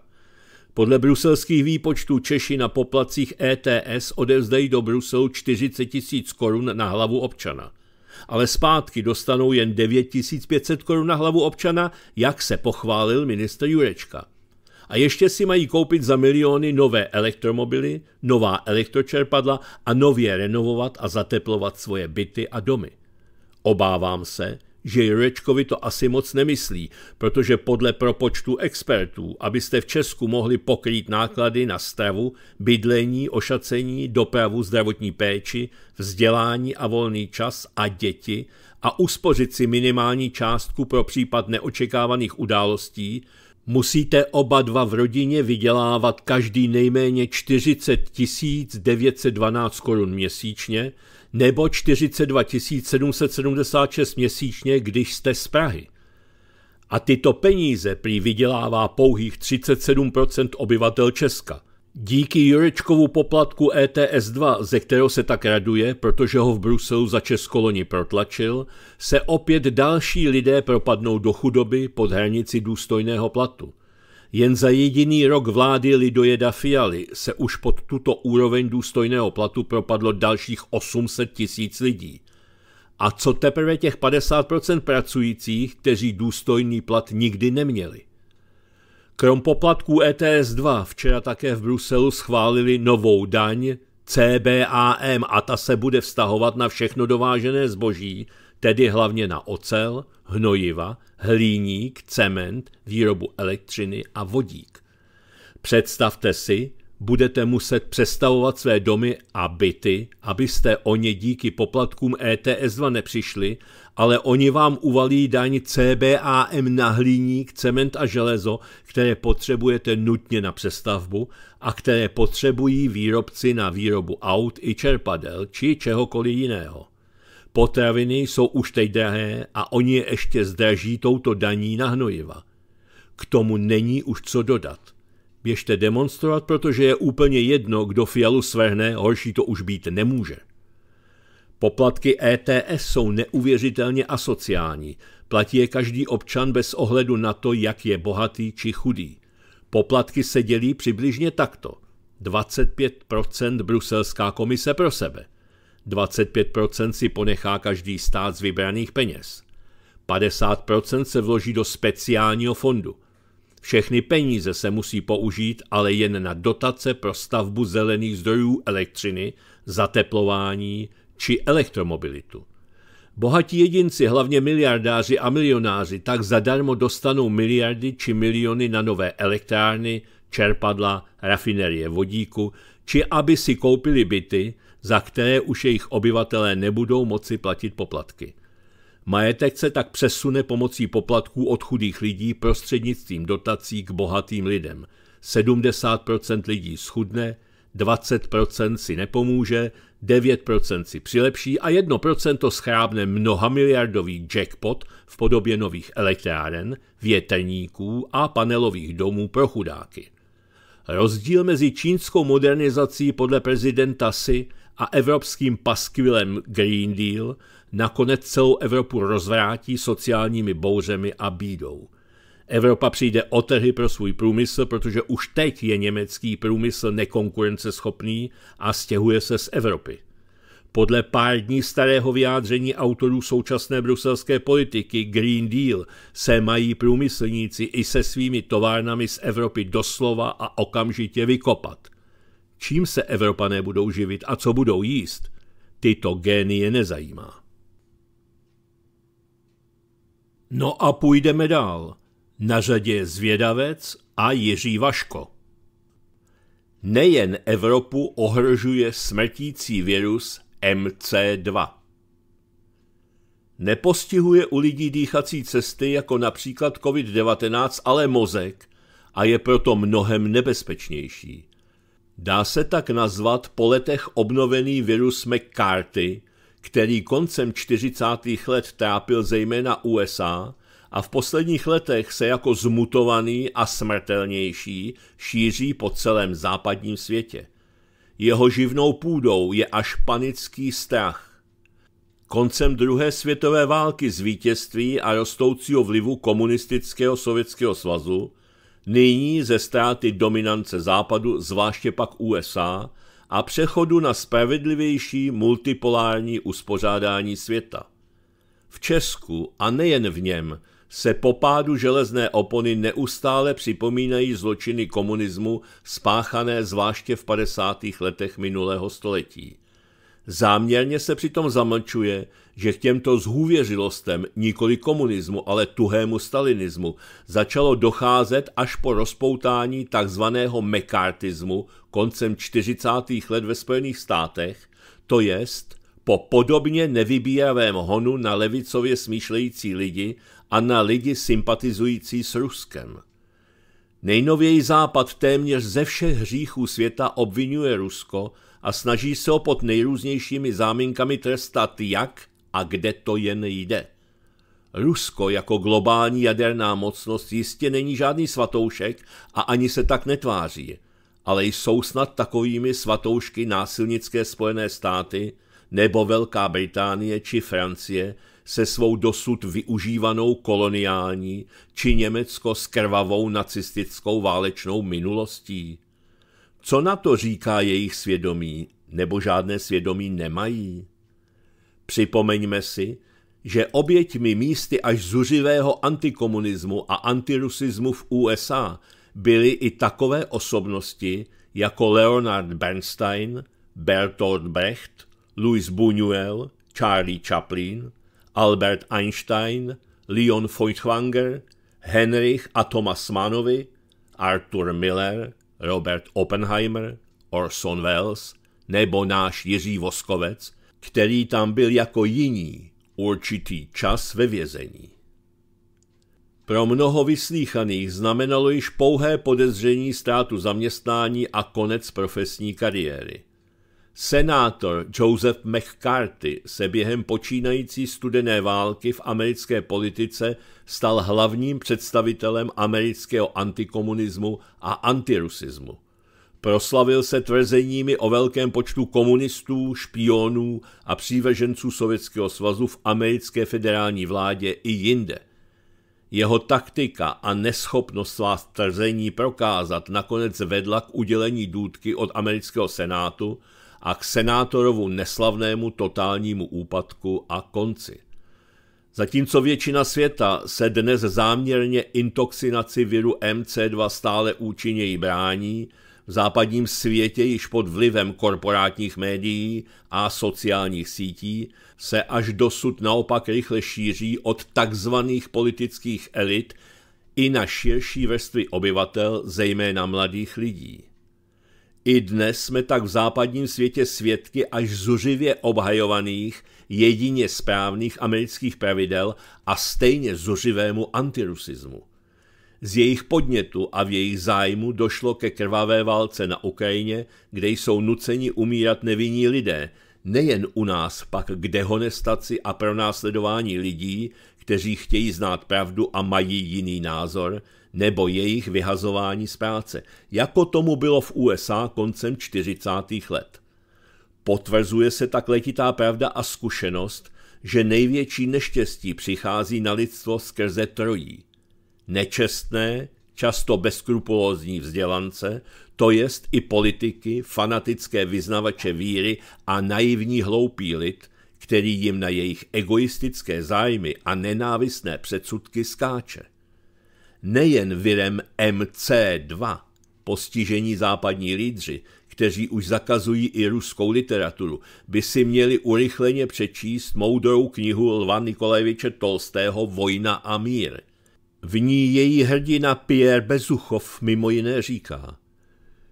Speaker 1: Podle bruselských výpočtů Češi na poplacích ETS odevzdají do Bruselu 40 000 korun na hlavu občana ale zpátky dostanou jen 9500 korun na hlavu občana, jak se pochválil ministr Jurečka. A ještě si mají koupit za miliony nové elektromobily, nová elektročerpadla a nově renovovat a zateplovat svoje byty a domy. Obávám se, že Jurečkovi to asi moc nemyslí, protože podle propočtu expertů, abyste v Česku mohli pokrýt náklady na stravu, bydlení, ošacení, dopravu, zdravotní péči, vzdělání a volný čas a děti a uspořit si minimální částku pro případ neočekávaných událostí, musíte oba dva v rodině vydělávat každý nejméně 40 912 korun měsíčně, nebo 42 776 měsíčně, když jste z Prahy. A tyto peníze prý vydělává pouhých 37% obyvatel Česka. Díky Jurečkovu poplatku ETS2, ze kterého se tak raduje, protože ho v Bruselu za českoloni protlačil, se opět další lidé propadnou do chudoby pod hranici důstojného platu. Jen za jediný rok vlády Lidojeda Fialy se už pod tuto úroveň důstojného platu propadlo dalších 800 tisíc lidí. A co teprve těch 50% pracujících, kteří důstojný plat nikdy neměli? Krom poplatků ETS 2 včera také v Bruselu schválili novou daň CBAM a ta se bude vztahovat na všechno dovážené zboží, tedy hlavně na ocel, hnojiva, hliník, cement, výrobu elektřiny a vodík. Představte si, budete muset přestavovat své domy a byty, abyste o ně díky poplatkům ETS 2 nepřišli, ale oni vám uvalí daň CBAM na hliník, cement a železo, které potřebujete nutně na přestavbu a které potřebují výrobci na výrobu aut i čerpadel či čehokoliv jiného. Potraviny jsou už teď drahé a oni je ještě zdraží touto daní na hnojiva. K tomu není už co dodat. Běžte demonstrovat, protože je úplně jedno, kdo fialu svrhne, horší to už být nemůže. Poplatky ETS jsou neuvěřitelně asociální. Platí je každý občan bez ohledu na to, jak je bohatý či chudý. Poplatky se dělí přibližně takto. 25% bruselská komise pro sebe, 25% si ponechá každý stát z vybraných peněz. 50% se vloží do speciálního fondu. Všechny peníze se musí použít ale jen na dotace pro stavbu zelených zdrojů elektřiny, zateplování či elektromobilitu. Bohatí jedinci, hlavně miliardáři a milionáři, tak zadarmo dostanou miliardy či miliony na nové elektrárny, čerpadla, rafinerie vodíku, či aby si koupili byty, za které už jejich obyvatelé nebudou moci platit poplatky. Majetek se tak přesune pomocí poplatků od chudých lidí prostřednictvím dotací k bohatým lidem. 70% lidí schudne, 20% si nepomůže, 9% si přilepší a 1% to schrábne mnohamiliardový jackpot v podobě nových elektráren, větrníků a panelových domů pro chudáky. Rozdíl mezi čínskou modernizací podle prezidenta Xi a evropským paskvilem Green Deal nakonec celou Evropu rozvrátí sociálními bouřemi a bídou. Evropa přijde o trhy pro svůj průmysl, protože už teď je německý průmysl nekonkurenceschopný a stěhuje se z Evropy. Podle pár dní starého vyjádření autorů současné bruselské politiky Green Deal se mají průmyslníci i se svými továrnami z Evropy doslova a okamžitě vykopat čím se Evropané budou živit a co budou jíst, tyto je nezajímá. No a půjdeme dál. Na řadě je zvědavec a Jiří Vaško. Nejen Evropu ohrožuje smrtící virus MC2. Nepostihuje u lidí dýchací cesty jako například COVID-19, ale mozek a je proto mnohem nebezpečnější. Dá se tak nazvat po letech obnovený virus McCarthy, který koncem 40. let trápil zejména USA a v posledních letech se jako zmutovaný a smrtelnější šíří po celém západním světě. Jeho živnou půdou je až panický strach. Koncem druhé světové války z vítězství a rostoucího vlivu komunistického sovětského svazu nyní ze ztráty dominance Západu, zvláště pak USA, a přechodu na spravedlivější multipolární uspořádání světa. V Česku a nejen v něm se po pádu železné opony neustále připomínají zločiny komunismu spáchané zvláště v 50. letech minulého století. Záměrně se přitom zamlčuje, že k těmto zhůvěřilostem, nikoli komunismu, ale tuhému stalinismu, začalo docházet až po rozpoutání tzv. mekartismu koncem 40. let ve Spojených státech, to jest po podobně nevybíravém honu na levicově smýšlející lidi a na lidi sympatizující s Ruskem. Nejnověji Západ téměř ze všech hříchů světa obvinuje Rusko a snaží se ho pod nejrůznějšími záminkami trestat jak, a kde to jen jde. Rusko jako globální jaderná mocnost jistě není žádný svatoušek a ani se tak netváří, ale jsou snad takovými svatoušky násilnické Spojené státy nebo Velká Británie či Francie se svou dosud využívanou koloniální či Německo s krvavou nacistickou válečnou minulostí. Co na to říká jejich svědomí, nebo žádné svědomí nemají? Připomeňme si, že oběťmi místy až zuřivého antikomunismu a antirusismu v USA byly i takové osobnosti jako Leonard Bernstein, Bertolt Brecht, Louis Buñuel, Charlie Chaplin, Albert Einstein, Leon Feuchtwanger, Henrich a Thomas Mannovi, Arthur Miller, Robert Oppenheimer, Orson Welles nebo náš Jiří Voskovec – který tam byl jako jiní určitý čas ve vězení. Pro mnoho vyslíchaných znamenalo již pouhé podezření ztrátu zaměstnání a konec profesní kariéry. Senátor Joseph McCarthy se během počínající studené války v americké politice stal hlavním představitelem amerického antikomunismu a antirusismu – Proslavil se tvrzeními o velkém počtu komunistů, špionů a přívrženců Sovětského svazu v americké federální vládě i jinde. Jeho taktika a neschopnost svá tvrzení prokázat nakonec vedla k udělení důdky od amerického senátu a k senátorovu neslavnému totálnímu úpadku a konci. Zatímco většina světa se dnes záměrně intoxinaci viru MC2 stále účinněji brání, v západním světě již pod vlivem korporátních médií a sociálních sítí se až dosud naopak rychle šíří od takzvaných politických elit i na širší vrstvy obyvatel, zejména mladých lidí. I dnes jsme tak v západním světě svědky až zuřivě obhajovaných, jedině správných amerických pravidel a stejně zuřivému antirusismu. Z jejich podnětu a v jejich zájmu došlo ke krvavé válce na Ukrajině, kde jsou nuceni umírat nevinní lidé, nejen u nás, pak k dehonestaci a pronásledování lidí, kteří chtějí znát pravdu a mají jiný názor, nebo jejich vyhazování z práce, jako tomu bylo v USA koncem 40. let. Potvrzuje se tak letitá pravda a zkušenost, že největší neštěstí přichází na lidstvo skrze trojí nečestné, často bezkrupulózní vzdělance, to jest i politiky, fanatické vyznavače víry a naivní hloupý lid, který jim na jejich egoistické zájmy a nenávistné předsudky skáče. Nejen virem MC2 postižení západní lídři, kteří už zakazují i ruskou literaturu, by si měli urychleně přečíst moudrou knihu Lva Nikolajeviče Tolstého Vojna a mír – v ní její hrdina Pierre Bezuchov mimo jiné říká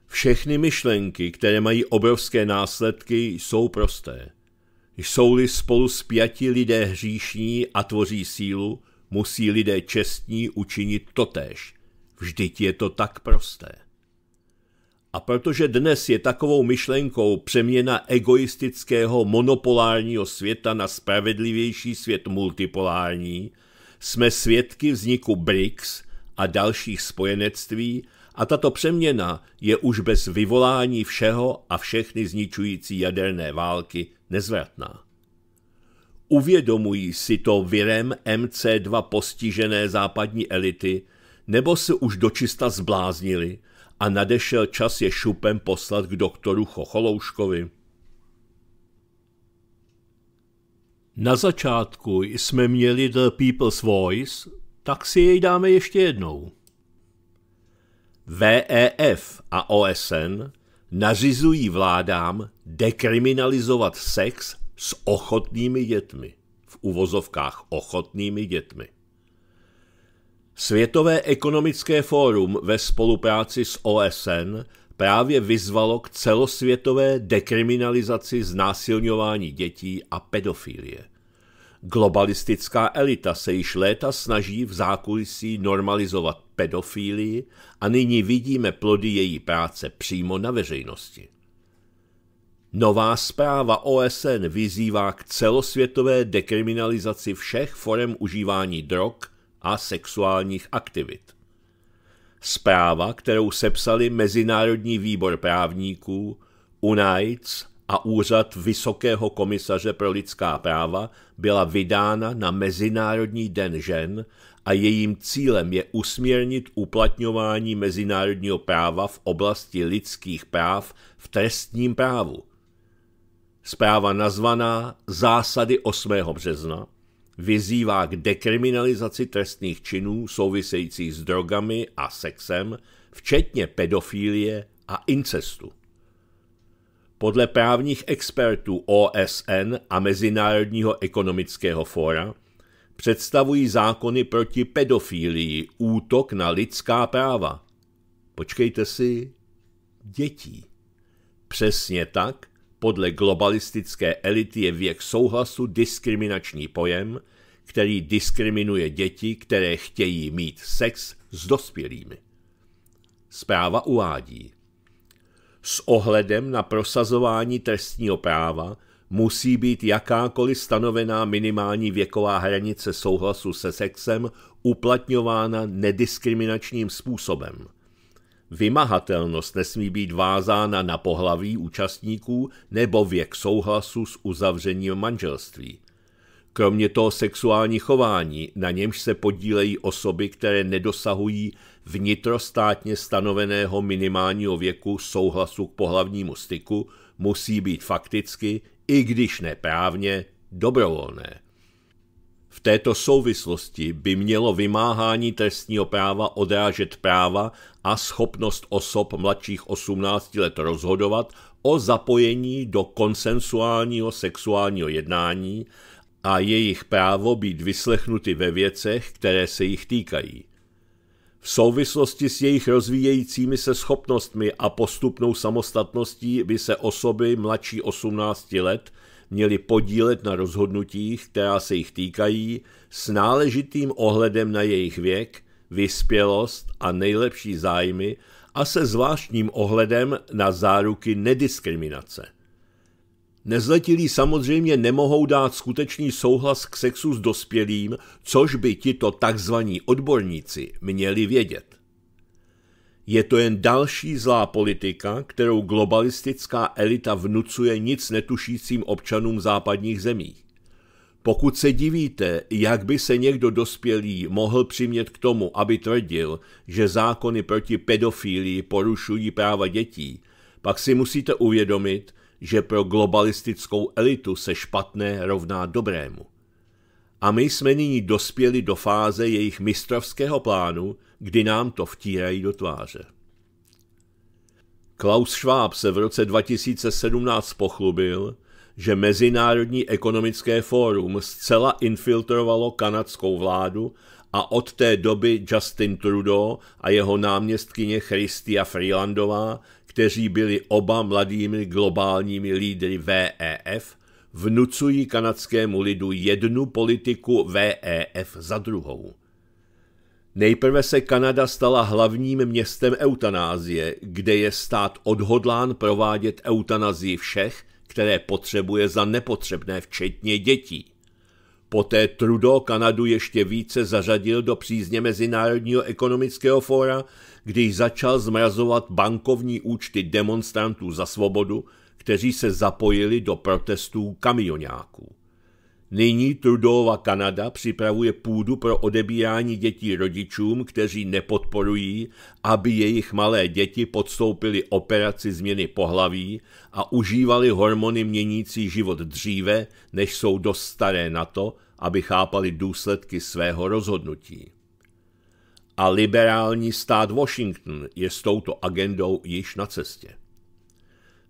Speaker 1: Všechny myšlenky, které mají obrovské následky, jsou prosté. Jsou-li spolu spjati lidé hříšní a tvoří sílu, musí lidé čestní učinit totéž. Vždyť je to tak prosté. A protože dnes je takovou myšlenkou přeměna egoistického monopolárního světa na spravedlivější svět multipolární, jsme svědky vzniku BRICS a dalších spojenectví a tato přeměna je už bez vyvolání všeho a všechny zničující jaderné války nezvratná. Uvědomují si to virem MC2 postižené západní elity, nebo se už dočista zbláznili a nadešel čas je šupem poslat k doktoru Chocholouškovi? Na začátku jsme měli The People's Voice, tak si jej dáme ještě jednou. VEF a OSN nařizují vládám dekriminalizovat sex s ochotnými dětmi. V uvozovkách ochotnými dětmi. Světové ekonomické fórum ve spolupráci s OSN právě vyzvalo k celosvětové dekriminalizaci znásilňování dětí a pedofilie. Globalistická elita se již léta snaží v zákulisí normalizovat pedofílii a nyní vidíme plody její práce přímo na veřejnosti. Nová zpráva OSN vyzývá k celosvětové dekriminalizaci všech forem užívání drog a sexuálních aktivit. Zpráva, kterou sepsali Mezinárodní výbor právníků, UNAIDS, a úřad Vysokého komisaře pro lidská práva byla vydána na Mezinárodní den žen a jejím cílem je usměrnit uplatňování mezinárodního práva v oblasti lidských práv v trestním právu. Zpráva nazvaná Zásady 8. března vyzývá k dekriminalizaci trestných činů souvisejících s drogami a sexem, včetně pedofilie a incestu podle právních expertů OSN a Mezinárodního ekonomického fóra představují zákony proti pedofílii útok na lidská práva. Počkejte si, dětí. Přesně tak, podle globalistické elity je věk souhlasu diskriminační pojem, který diskriminuje děti, které chtějí mít sex s dospělými. Zpráva uvádí – s ohledem na prosazování trestního práva musí být jakákoliv stanovená minimální věková hranice souhlasu se sexem uplatňována nediskriminačním způsobem. Vymahatelnost nesmí být vázána na pohlaví účastníků nebo věk souhlasu s uzavřením manželství. Kromě toho sexuální chování, na němž se podílejí osoby, které nedosahují vnitrostátně stanoveného minimálního věku souhlasu k pohlavnímu styku musí být fakticky, i když neprávně, dobrovolné. V této souvislosti by mělo vymáhání trestního práva odrážet práva a schopnost osob mladších 18 let rozhodovat o zapojení do konsensuálního sexuálního jednání a jejich právo být vyslechnuty ve věcech, které se jich týkají. V souvislosti s jejich rozvíjejícími se schopnostmi a postupnou samostatností by se osoby mladší 18 let měly podílet na rozhodnutích, která se jich týkají, s náležitým ohledem na jejich věk, vyspělost a nejlepší zájmy a se zvláštním ohledem na záruky nediskriminace. Nezletilí samozřejmě nemohou dát skutečný souhlas k sexu s dospělým, což by tito takzvaní odborníci měli vědět. Je to jen další zlá politika, kterou globalistická elita vnucuje nic netušícím občanům západních zemí. Pokud se divíte, jak by se někdo dospělý mohl přimět k tomu, aby tvrdil, že zákony proti pedofílii porušují práva dětí, pak si musíte uvědomit, že pro globalistickou elitu se špatné rovná dobrému. A my jsme nyní dospěli do fáze jejich mistrovského plánu, kdy nám to vtírají do tváře. Klaus Schwab se v roce 2017 pochlubil, že Mezinárodní ekonomické fórum zcela infiltrovalo kanadskou vládu a od té doby Justin Trudeau a jeho náměstkyně Christia Freelandová kteří byli oba mladými globálními lídry VEF, vnucují kanadskému lidu jednu politiku VEF za druhou. Nejprve se Kanada stala hlavním městem eutanázie, kde je stát odhodlán provádět eutanazii všech, které potřebuje za nepotřebné, včetně dětí. Poté Trudeau Kanadu ještě více zařadil do přízně Mezinárodního ekonomického fóra když začal zmrazovat bankovní účty demonstrantů za svobodu, kteří se zapojili do protestů kamionáků. Nyní trudová Kanada připravuje půdu pro odebírání dětí rodičům, kteří nepodporují, aby jejich malé děti podstoupily operaci změny pohlaví a užívali hormony měnící život dříve, než jsou dost staré na to, aby chápali důsledky svého rozhodnutí a liberální stát Washington je s touto agendou již na cestě.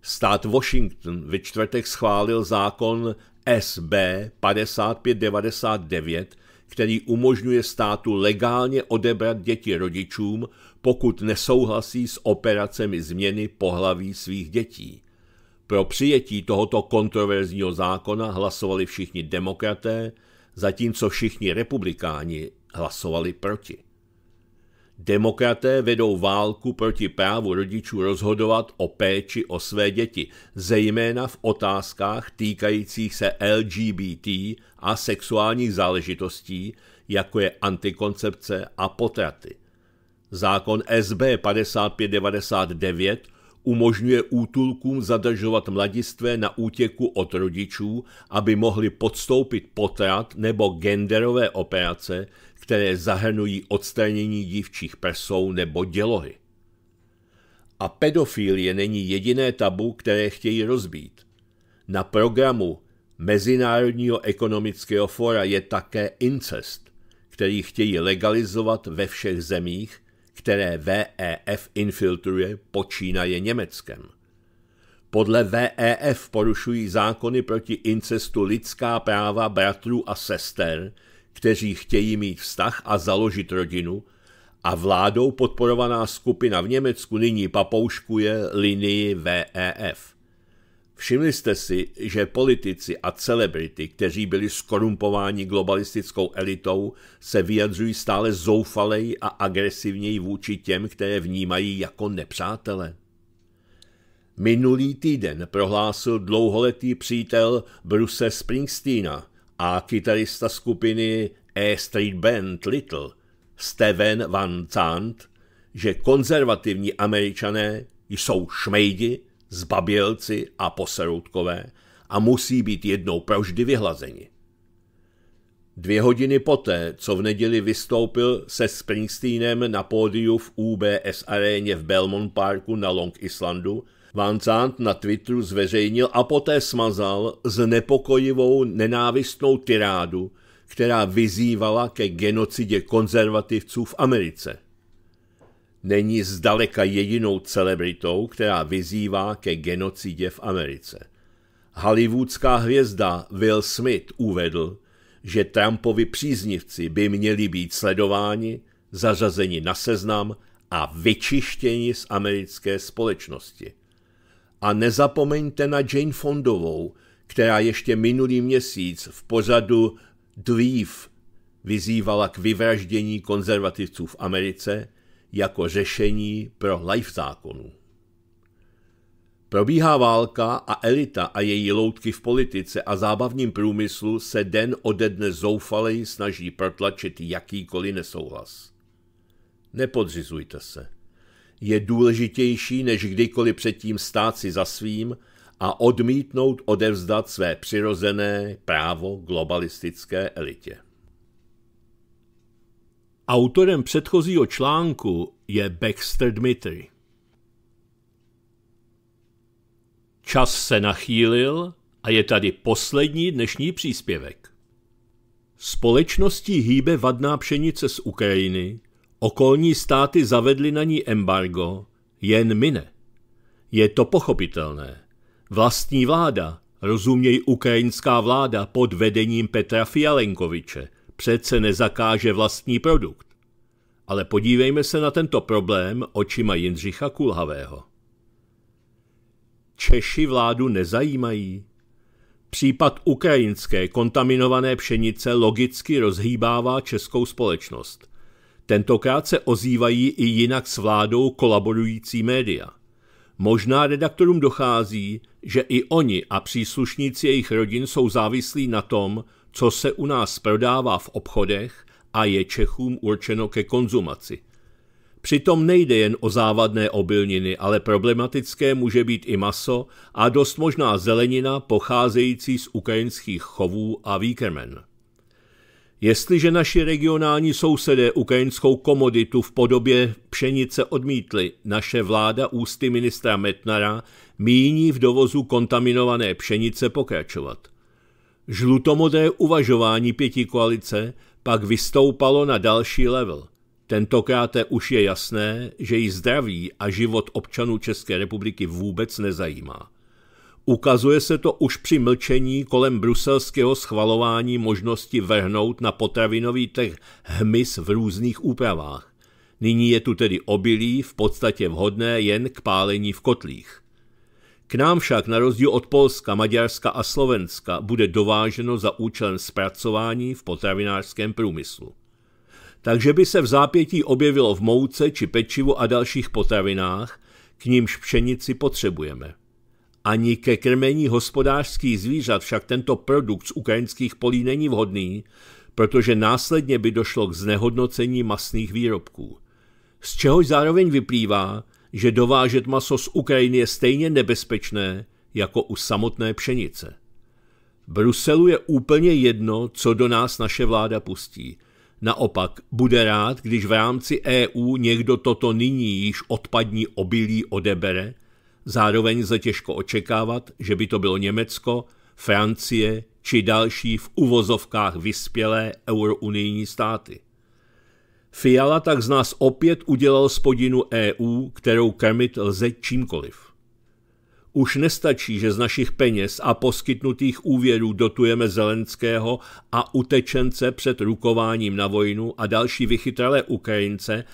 Speaker 1: Stát Washington ve čtvrtek schválil zákon SB 5599, který umožňuje státu legálně odebrat děti rodičům, pokud nesouhlasí s operacemi změny pohlaví svých dětí. Pro přijetí tohoto kontroverzního zákona hlasovali všichni demokraté, zatímco všichni republikáni hlasovali proti. Demokraté vedou válku proti právu rodičů rozhodovat o péči o své děti, zejména v otázkách týkajících se LGBT a sexuálních záležitostí, jako je antikoncepce a potraty. Zákon SB 5599 umožňuje útulkům zadržovat mladistvé na útěku od rodičů, aby mohli podstoupit potrat nebo genderové operace, které zahrnují odstranění dívčích prsou nebo dělohy. A pedofilie není jediné tabu, které chtějí rozbít. Na programu Mezinárodního ekonomického fora je také incest, který chtějí legalizovat ve všech zemích, které VEF infiltruje, počínaje Německem. Podle VEF porušují zákony proti incestu lidská práva bratrů a sester, kteří chtějí mít vztah a založit rodinu, a vládou podporovaná skupina v Německu nyní papouškuje linii VEF. Všimli jste si, že politici a celebrity, kteří byli skorumpováni globalistickou elitou, se vyjadřují stále zoufalej a agresivněji vůči těm, které vnímají jako nepřátele. Minulý týden prohlásil dlouholetý přítel Bruce Springsteena, a kytarista skupiny E Street Band Little Steven Van Zandt, že konzervativní američané jsou šmejdi, zbabělci a poseroutkové a musí být jednou proždy vyhlazeni. Dvě hodiny poté, co v neděli vystoupil se Springsteenem na pódiu v UBS aréně v Belmont Parku na Long Islandu, Van Zandt na Twitteru zveřejnil a poté smazal znepokojivou nenávistnou tirádu, která vyzývala ke genocidě konzervativců v Americe. Není zdaleka jedinou celebritou, která vyzývá ke genocidě v Americe. Hollywoodská hvězda Will Smith uvedl, že Trumpovi příznivci by měli být sledováni, zařazeni na seznam a vyčištěni z americké společnosti. A nezapomeňte na Jane Fondovou, která ještě minulý měsíc v pořadu Dřív vyzývala k vyvraždění konzervativců v Americe jako řešení pro life zákonů. Probíhá válka a elita a její loutky v politice a zábavním průmyslu se den ode dne zoufalej snaží protlačit jakýkoliv nesouhlas. Nepodřizujte se je důležitější než kdykoliv předtím stát si za svým a odmítnout odevzdat své přirozené právo globalistické elitě. Autorem předchozího článku je Baxter Dmitry. Čas se nachýlil a je tady poslední dnešní příspěvek. Společností hýbe vadná pšenice z Ukrajiny, Okolní státy zavedly na ní embargo, jen mine. Je to pochopitelné. Vlastní vláda, rozuměj ukrajinská vláda pod vedením Petra Fialenkoviče, přece nezakáže vlastní produkt. Ale podívejme se na tento problém očima Jindřicha Kulhavého. Češi vládu nezajímají. Případ ukrajinské kontaminované pšenice logicky rozhýbává českou společnost. Tentokrát se ozývají i jinak s vládou kolaborující média. Možná redaktorům dochází, že i oni a příslušníci jejich rodin jsou závislí na tom, co se u nás prodává v obchodech a je Čechům určeno ke konzumaci. Přitom nejde jen o závadné obilniny, ale problematické může být i maso a dost možná zelenina pocházející z ukrajinských chovů a výkrmen. Jestliže naši regionální sousedé ukrajinskou komoditu v podobě pšenice odmítli, naše vláda ústy ministra Metnara míní v dovozu kontaminované pšenice pokračovat. Žlutomodré uvažování pěti koalice pak vystoupalo na další level. Tentokrát už je jasné, že jí zdraví a život občanů České republiky vůbec nezajímá. Ukazuje se to už při mlčení kolem bruselského schvalování možnosti vrhnout na potravinový trh hmyz v různých úpravách. Nyní je tu tedy obilí, v podstatě vhodné jen k pálení v kotlích. K nám však na rozdíl od Polska, Maďarska a Slovenska bude dováženo za účelem zpracování v potravinářském průmyslu. Takže by se v zápětí objevilo v mouce či pečivu a dalších potravinách, k nímž pšenici potřebujeme. Ani ke krmení hospodářských zvířat však tento produkt z ukrajinských polí není vhodný, protože následně by došlo k znehodnocení masných výrobků. Z čehož zároveň vyplývá, že dovážet maso z Ukrajiny je stejně nebezpečné jako u samotné pšenice. Bruselu je úplně jedno, co do nás naše vláda pustí. Naopak, bude rád, když v rámci EU někdo toto nyní již odpadní obilí odebere Zároveň se těžko očekávat, že by to bylo Německo, Francie či další v uvozovkách vyspělé eurounijní státy. Fiala tak z nás opět udělal spodinu EU, kterou krmit lze čímkoliv. Už nestačí, že z našich peněz a poskytnutých úvěrů dotujeme Zelenského a utečence před rukováním na vojnu a další vychytralé Ukrajince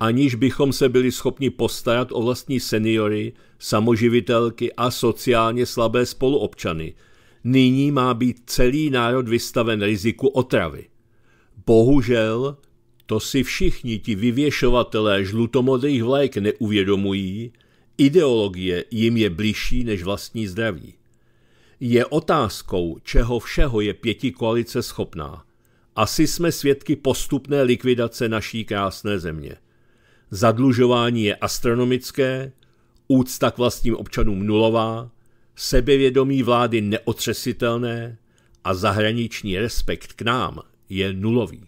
Speaker 1: aniž bychom se byli schopni postarat o vlastní seniory, samoživitelky a sociálně slabé spoluobčany. Nyní má být celý národ vystaven riziku otravy. Bohužel, to si všichni ti vyvěšovatelé žlutomodrých vlajek neuvědomují, ideologie jim je blížší než vlastní zdraví. Je otázkou, čeho všeho je pěti koalice schopná. Asi jsme svědky postupné likvidace naší krásné země zadlužování je astronomické, úcta k vlastním občanům nulová, sebevědomí vlády neotřesitelné a zahraniční respekt k nám je nulový.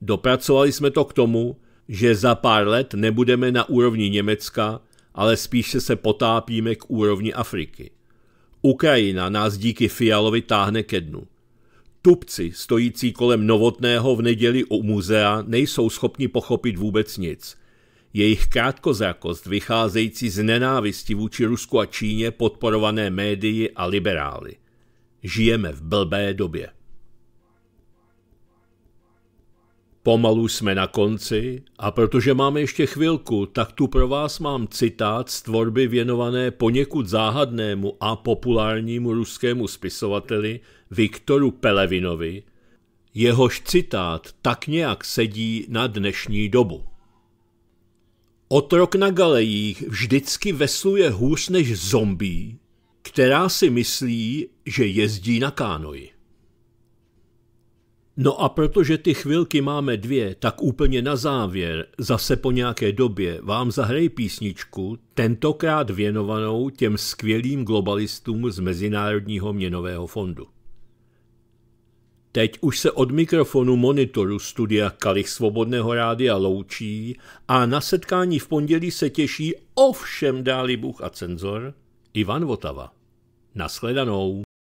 Speaker 1: Dopracovali jsme to k tomu, že za pár let nebudeme na úrovni Německa, ale spíše se potápíme k úrovni Afriky. Ukrajina nás díky Fialovi táhne ke dnu. Tupci, stojící kolem Novotného v neděli u muzea, nejsou schopni pochopit vůbec nic – jejich krátkozrakost vycházející z nenávisti vůči Rusku a Číně podporované médii a liberály. Žijeme v blbé době. Pomalu jsme na konci a protože máme ještě chvilku, tak tu pro vás mám citát z tvorby věnované poněkud záhadnému a populárnímu ruskému spisovateli Viktoru Pelevinovi, jehož citát tak nějak sedí na dnešní dobu. Otrok na galejích vždycky vesluje hůř než zombie, která si myslí, že jezdí na kánoji. No a protože ty chvilky máme dvě, tak úplně na závěr, zase po nějaké době, vám zahrej písničku, tentokrát věnovanou těm skvělým globalistům z Mezinárodního měnového fondu. Teď už se od mikrofonu monitoru studia Kalich Svobodného rádia loučí a na setkání v pondělí se těší ovšem dáli Bůh a cenzor Ivan Votava. Nasledanou.